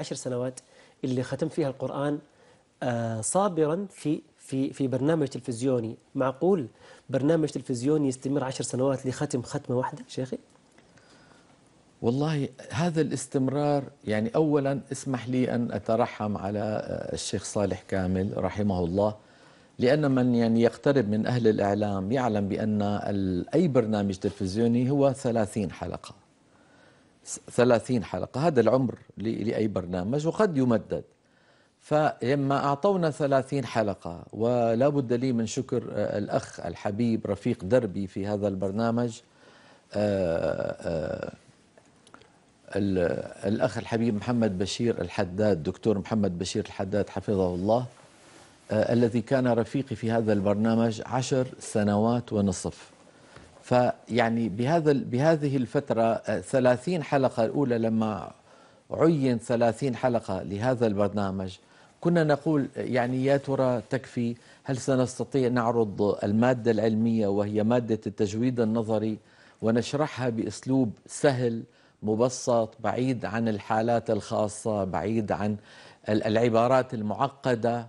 عشر سنوات اللي ختم فيها القرآن آه، صابرا في في في برنامج تلفزيوني معقول برنامج تلفزيوني يستمر عشر سنوات لختم ختمة واحدة شيخي والله هذا الاستمرار يعني أولا اسمح لي أن أترحم على آه، الشيخ صالح كامل رحمه الله لأن من يعني يقترب من أهل الإعلام يعلم بأن أي برنامج تلفزيوني هو ثلاثين حلقة 30 حلقة هذا العمر لأي برنامج وقد يمدد فلما أعطونا 30 حلقة ولا بد لي من شكر آه، الأخ الحبيب رفيق دربي في هذا البرنامج آه، آه، الأخ الحبيب محمد بشير الحداد دكتور محمد بشير الحداد حفظه الله الذي كان رفيقي في هذا البرنامج عشر سنوات ونصف فيعني بهذا بهذه الفترة 30 آه، حلقة الأولى لما عين 30 حلقة لهذا البرنامج كنا نقول آه، يعني يا ترى تكفي هل سنستطيع نعرض المادة العلمية وهي مادة التجويد النظري ونشرحها بأسلوب سهل مبسط بعيد عن الحالات الخاصة بعيد عن العبارات المعقدة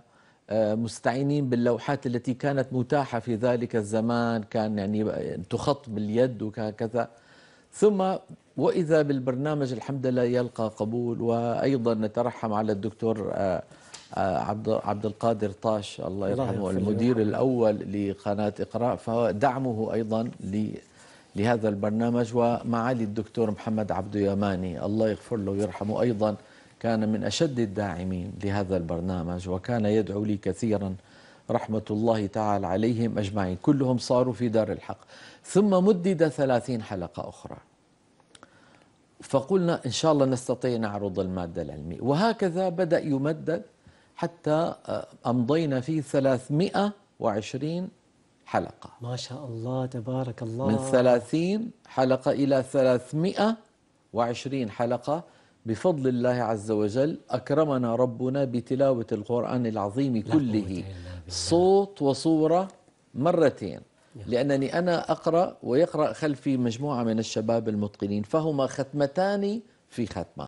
مستعينين باللوحات التي كانت متاحة في ذلك الزمان كان يعني تخط باليد وكذا ثم وإذا بالبرنامج الحمد لله يلقى قبول وأيضا نترحم على الدكتور آه، آه، عبد عبد القادر طاش الله يرحمه المدير الأول لقناة إقراء فدعمه أيضا لهذا البرنامج ومعالي الدكتور محمد عبد يماني الله يغفر له ويرحمه أيضا كان من أشد الداعمين لهذا البرنامج وكان يدعو لي كثيرا رحمة الله تعالى عليهم أجمعين كلهم صاروا في دار الحق ثم مدد ثلاثين حلقة أخرى فقلنا إن شاء الله نستطيع نعرض المادة العلمية وهكذا بدأ يمدد حتى آه، أمضينا فيه 320 حلقة ما شاء الله تبارك الله من 30 حلقة إلى 320 حلقة بفضل الله عز وجل أكرمنا ربنا بتلاوة القرآن العظيم كله صوت وصورة مرتين لأنني أنا أقرأ ويقرأ خلفي مجموعة من الشباب المتقنين فهما ختمتان في ختمة